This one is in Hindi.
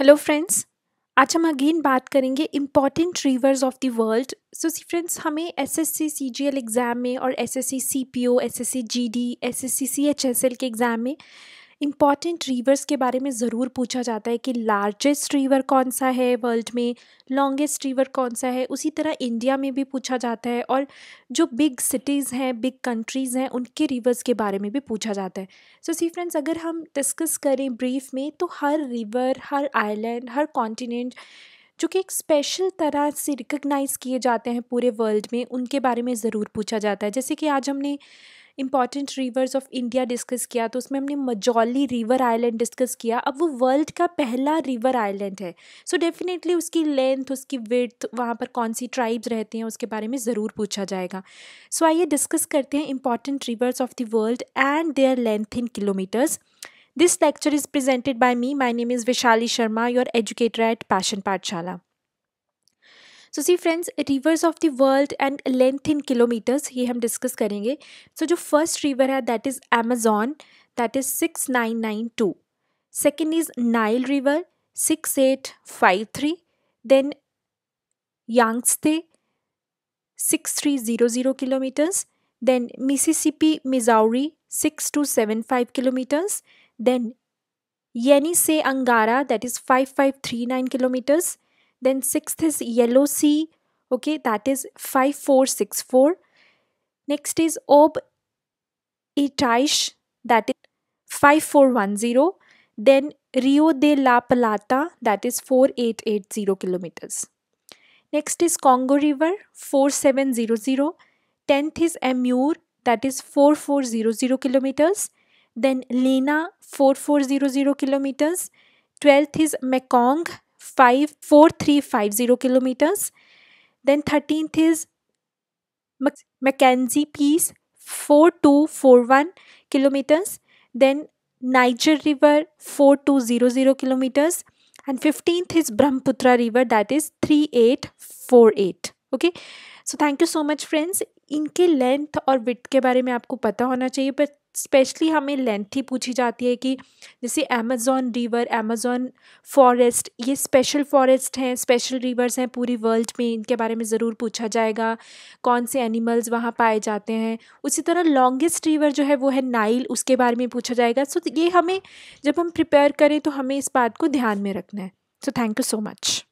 हेलो फ्रेंड्स आज हम अगेन बात करेंगे important rivers of the world so see friends हमें एसएससी सीजीएल एग्ज़ाम में और SSC CPO SSC GD SSC CHSL के एग्ज़ाम में इम्पॉर्टेंट रिवर्स के बारे में ज़रूर पूछा जाता है कि लार्जेस्ट रिवर कौन सा है वर्ल्ड में लॉन्गेस्ट रिवर कौन सा है उसी तरह इंडिया में भी पूछा जाता है और जो बिग सिटीज़ हैं बिग कंट्रीज़ हैं उनके रिवर्स के बारे में भी पूछा जाता है सो सी फ्रेंड्स अगर हम डिस्कस करें ब्रीफ में तो हर रिवर हर आइलैंड हर कॉन्टिनेंट जो कि एक स्पेशल तरह से रिकग्नाइज़ किए जाते हैं पूरे वर्ल्ड में उनके बारे में ज़रूर पूछा जाता है जैसे कि आज हमने important rivers of India discuss किया तो उसमें हमने मजौली रिवर आइलैंड डिस्कस किया अब वो वर्ल्ड का पहला रिवर आइलैंड है सो so डेफिनेटली उसकी लेंथ उसकी विथ वहाँ पर कौन सी ट्राइब्स रहते हैं उसके बारे में ज़रूर पूछा जाएगा सो so आइए डिस्कस करते हैं important rivers of the world and their length in kilometers this lecture is presented by me My name is Vishali Sharma your educator at passion Pathshala so see friends rivers of the world and length in kilometers ये हम डिस्कस करेंगे सो so, जो फर्स्ट रिवर है that is Amazon that is six nine nine two second is Nile river six eight five three then यांगस्ते six three zero zero kilometers then Missouri six two seven five kilometers then Yenisei Angara that is five five three nine kilometers Then sixth is yellow C. Okay, that is 5464. Next is Ob Itaish, that is 5410. Then Rio de la Plata, that is 4880 kilometers. Next is Congo River, 4700. 10th is Amur, that is 4400 kilometers. Then Lena, 4400 kilometers. 12th is Mekong, five four three five zero kilometers then thirteenth is Mackenzie Peace four two four one kilometers then Niger River 4200 kilometers and 15th is Brahmaputra River that is 3848 okay so thank you so much friends इनके लेंथ और विथ के बारे में आपको पता होना चाहिए बट स्पेशली हमें लेंथ ही पूछी जाती है कि जैसे अमेज़ोन रिवर अमेज़ोन फॉरेस्ट ये स्पेशल फॉरेस्ट हैं स्पेशल रिवर्स हैं पूरी वर्ल्ड में इनके बारे में ज़रूर पूछा जाएगा कौन से एनिमल्स वहाँ पाए जाते हैं उसी तरह लॉन्गेस्ट रिवर जो है वो है नाइल उसके बारे में पूछा जाएगा सो so, ये हमें जब हम प्रिपेयर करें तो हमें इस बात को ध्यान में रखना है so thank you so much